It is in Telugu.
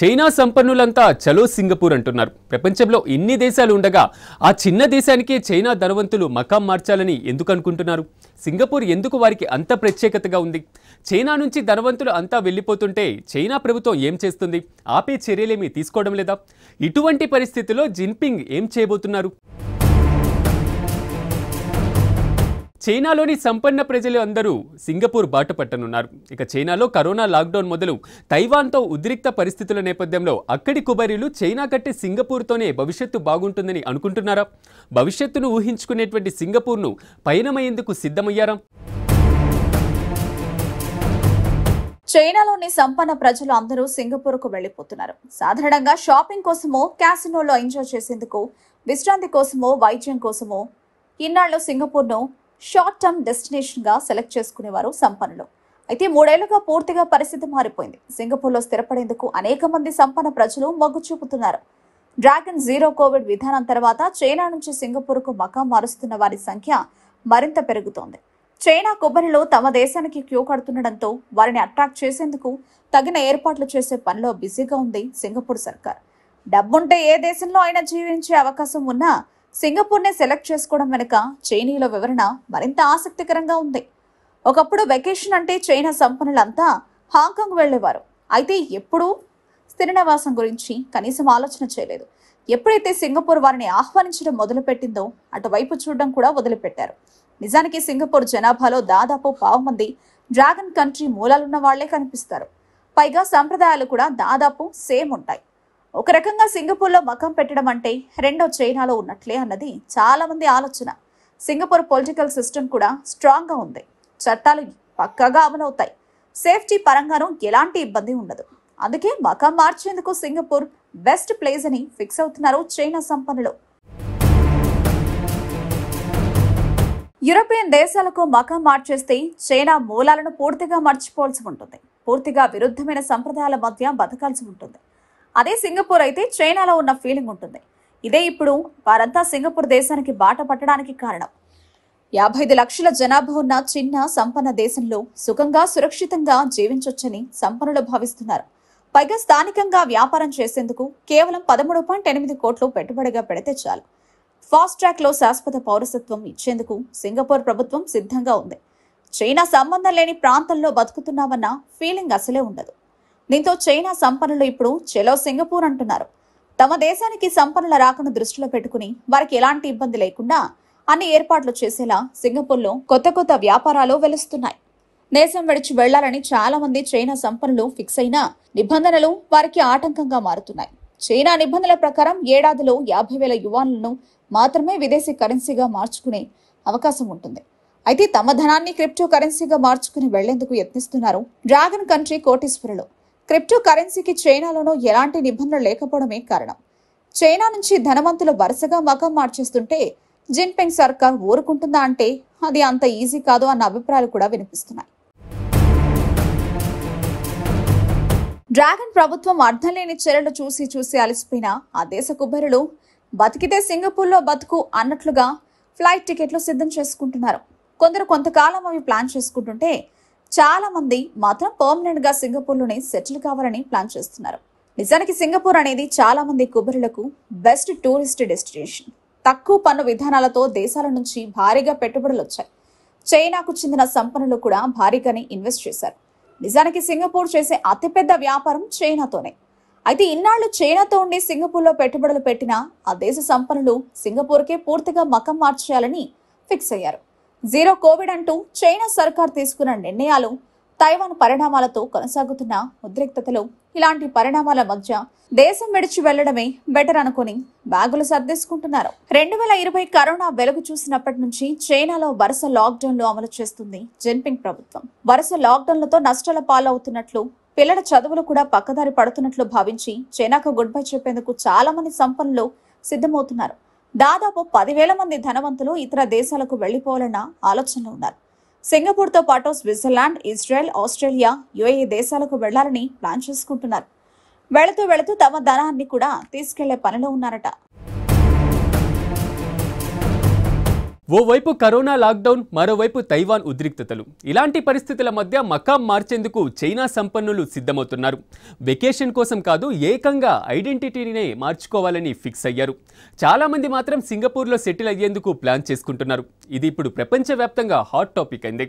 చైనా సంపన్నులంతా చలో సింగపూర్ అంటున్నారు ప్రపంచంలో ఇన్ని దేశాలు ఉండగా ఆ చిన్న దేశానికే చైనా ధనవంతులు మకాం మార్చాలని ఎందుకు అనుకుంటున్నారు సింగపూర్ ఎందుకు వారికి అంత ప్రత్యేకతగా ఉంది చైనా నుంచి ధనవంతులు అంతా వెళ్ళిపోతుంటే చైనా ప్రభుత్వం ఏం చేస్తుంది ఆపే చర్యలేమీ తీసుకోవడం లేదా ఇటువంటి పరిస్థితిలో జిన్పింగ్ ఏం చేయబోతున్నారు చైనాలోని సంపన్న ప్రజలు అందరూ సింగపూర్ బాట పట్టనున్నారు ఇక చైనాలో కరోనా లాక్డౌన్ మొదలు తైవాన్తో ఉద్రిక్త పరిస్థితుల నేపథ్యంలో అక్కడి కుబరీలు చైనా కట్టే సింగపూర్తోనే భవిష్యత్తు బాగుంటుందని అనుకుంటున్నారా భవిష్యత్తును ఊహించుకునేటువంటి సింగపూర్ను పయనమయ్యేందుకు సిద్ధమయ్యారా చైనాలోని సంపన్న ప్రజలు అందరూ సింగపూర్కు వెళ్లిపోతున్నారు సాధారణంగా షాపింగ్ కోసమో క్యాసినోలో ఎంజాయ్ చేసేందుకు విశ్రాంతి కోసమో వైద్యం కోసమో ఇన్నాళ్ళు సింగపూర్ను షార్ట్ టర్మ్ డెస్టినేషన్గా సెలెక్ట్ చేసుకునేవారు సంపన్నులు అయితే మూడేళ్లుగా పూర్తిగా పరిస్థితి మారిపోయింది సింగపూర్లో స్థిరపడేందుకు అనేక మంది సంపన్న ప్రజలు మొగ్గు చూపుతున్నారు డ్రాగన్ జీరో కోవిడ్ విధానం తర్వాత చైనా నుంచి సింగపూర్కు మకాం మారుస్తున్న వారి సంఖ్య మరింత పెరుగుతోంది చైనా కొబ్బరిలో తమ దేశానికి క్యూ కడుతుండడంతో వారిని అట్రాక్ట్ చేసేందుకు తగిన ఏర్పాట్లు చేసే పనిలో బిజీగా ఉంది సింగపూర్ సర్కార్ డబ్బుంటే ఏ దేశంలో అయినా జీవించే అవకాశం ఉన్నా సింగపూర్నే సెలెక్ట్ చేసుకోవడం వెనుక చైనీల వివరణ మరింత ఆసక్తికరంగా ఉంది ఒకప్పుడు వెకేషన్ అంటే చైనా సంపన్నులంతా హాంకాంగ్ వెళ్ళేవారు అయితే ఎప్పుడూ నివాసం గురించి కనీసం ఆలోచన చేయలేదు ఎప్పుడైతే సింగపూర్ వారిని ఆహ్వానించడం మొదలుపెట్టిందో అటువైపు చూడడం కూడా వదిలిపెట్టారు నిజానికి సింగపూర్ జనాభాలో దాదాపు పావు మంది డ్రాగన్ కంట్రీ మూలాలున్న వాళ్లే కనిపిస్తారు పైగా సంప్రదాయాలు కూడా దాదాపు సేమ్ ఉంటాయి ఒక రకంగా సింగపూర్లో మకం పెట్టడం అంటే రెండో చైనాలో ఉన్నట్లే అన్నది చాలామంది ఆలోచన సింగపూర్ పొలిటికల్ సిస్టమ్ కూడా స్ట్రాంగ్గా ఉంది చట్టాలు పక్కాగా అమలవుతాయి సేఫ్టీ పరంగానూ ఎలాంటి ఇబ్బంది ఉండదు అందుకే మకం మార్చేందుకు సింగపూర్ బెస్ట్ ప్లేస్ అని ఫిక్స్ అవుతున్నారు చైనా సంపన్నులు యూరోపియన్ దేశాలకు మకం మార్చేస్తే చైనా మూలాలను పూర్తిగా మర్చిపోవాల్సి ఉంటుంది పూర్తిగా విరుద్ధమైన సంప్రదాయాల మధ్య బతకాల్సి ఉంటుంది అదే సింగపూర్ అయితే చైనాలో ఉన్న ఫీలింగ్ ఉంటుంది ఇదే ఇప్పుడు వారంతా సింగపూర్ దేశానికి బాట పట్టడానికి కారణం యాభై ఐదు లక్షల జనాభా ఉన్న చిన్న సంపన్న దేశంలో సుఖంగా సురక్షితంగా జీవించొచ్చని సంపన్నులు భావిస్తున్నారు పైగా స్థానికంగా వ్యాపారం చేసేందుకు కేవలం పదమూడు పాయింట్ ఎనిమిది కోట్లు పెట్టుబడిగా పెడితే చాలు ఫాస్ట్ ట్రాక్లో శాశ్వత పౌరసత్వం ఇచ్చేందుకు సింగపూర్ ప్రభుత్వం సిద్ధంగా ఉంది చైనా సంబంధం లేని ప్రాంతంలో బతుకుతున్నామన్న ఫీలింగ్ అసలే ఉండదు దీంతో చైనా సంపన్నులు ఇప్పుడు చెలో సింగపూర్ అంటున్నారు తమ దేశానికి సంపన్నుల రాకను దృష్టిలో పెట్టుకుని వారికి ఎలాంటి ఇబ్బంది లేకుండా అన్ని ఏర్పాట్లు చేసేలా సింగపూర్లో కొత్త కొత్త వ్యాపారాలు వెలుస్తున్నాయి దేశం విడిచి వెళ్లాలని చాలా మంది చైనా సంపన్నులు ఫిక్స్ అయిన నిబంధనలు వారికి ఆటంకంగా మారుతున్నాయి చైనా నిబంధనల ప్రకారం ఏడాదిలో యాభై వేల యువాన్లను మాత్రమే విదేశీ కరెన్సీగా మార్చుకునే అవకాశం ఉంటుంది అయితే తమ ధనాన్ని క్రిప్టో కరెన్సీగా మార్చుకుని వెళ్లేందుకు యత్నిస్తున్నారు డ్రాగన్ కంట్రీ కోటీశ్వరులు క్రిప్టో కరెన్సీకి చైనాలోనూ ఎలాంటి నిబంధనలు లేకపోవడమే కారణం చైనా నుంచి ధనవంతులు వరుసగా మకం మార్చేస్తుంటే జిన్పింగ్ సర్కార్ ఊరుకుంటుందా అంటే అది అంత ఈజీ కాదు అన్న అభిప్రాయాలు కూడా వినిపిస్తున్నాయి డ్రాగన్ ప్రభుత్వం అర్థం లేని చర్యలు చూసి చూసి అలసిపోయిన ఆ దేశ కుబ్బరులు బతికితే సింగపూర్లో బతుకు అన్నట్లుగా ఫ్లైట్ టికెట్లు సిద్ధం చేసుకుంటున్నారు కొందరు కొంతకాలం అవి ప్లాన్ చేసుకుంటుంటే చాలా మంది మాత్రం పర్మనెంట్ గా సింగపూర్ లోనే సెటిల్ కావాలని ప్లాన్ చేస్తున్నారు నిజానికి సింగపూర్ అనేది చాలా మంది కుబరులకు బెస్ట్ టూరిస్ట్ డెస్టినేషన్ తక్కువ పన్ను విధానాలతో దేశాల నుంచి భారీగా పెట్టుబడులు వచ్చాయి చైనాకు చెందిన సంపన్నులు కూడా భారీగానే ఇన్వెస్ట్ చేశారు నిజానికి సింగపూర్ చేసే అతిపెద్ద వ్యాపారం చైనాతోనే అయితే ఇన్నాళ్ళు చైనాతో ఉండి సింగపూర్లో పెట్టుబడులు పెట్టినా ఆ దేశ సంపన్నులు సింగపూర్కే పూర్తిగా మకం మార్చేయాలని ఫిక్స్ అయ్యారు జీరో కోవిడ్ అంటూ చైనా సర్కార్ తీసుకున్న నిర్ణయాలు తైవాన్ పరిణామాలతో కొనసాగుతున్న ఉద్రిక్తతలు ఇలాంటి పరిణామాల మధ్య దేశం విడిచి వెళ్లడమే బెటర్ అనుకుని బ్యాగులు సర్దేసుకుంటున్నారు రెండు వేల ఇరవై కరోనా వెలుగు చూసినప్పటి నుంచి చైనాలో వరుస లాక్డౌన్లు అమలు చేస్తుంది జిన్పింగ్ ప్రభుత్వం వరుస లాక్డౌన్లతో నష్టాల పాలవుతున్నట్లు పిల్లల చదువులు కూడా పక్కదారి పడుతున్నట్లు భావించి చైనాకు గుడ్ బై చెప్పేందుకు చాలా మంది సంపన్నులు సిద్ధమవుతున్నారు దాదాపు పదివేల మంది ధనవంతులు ఇతర దేశాలకు వెళ్లిపోవాలన్న ఆలోచనలో ఉన్నారు సింగపూర్తో పాటు స్విట్జర్లాండ్ ఇజ్రాయెల్ ఆస్ట్రేలియా యుఏఈ దేశాలకు వెళ్లాలని ప్లాన్ చేసుకుంటున్నారు వెళుతూ వెళుతూ తమ ధనాన్ని కూడా తీసుకెళ్లే పనిలో ఉన్నారట ఓవైపు కరోనా లాక్డౌన్ మరోవైపు తైవాన్ ఉద్రిక్తతలు ఇలాంటి పరిస్థితుల మధ్య మకాం మార్చేందుకు చైనా సంపన్నులు సిద్ధమవుతున్నారు వెకేషన్ కోసం కాదు ఏకంగా ఐడెంటిటీనే మార్చుకోవాలని ఫిక్స్ అయ్యారు చాలామంది మాత్రం సింగపూర్లో సెటిల్ అయ్యేందుకు ప్లాన్ చేసుకుంటున్నారు ఇది ఇప్పుడు ప్రపంచవ్యాప్తంగా హాట్ టాపిక్ అయింది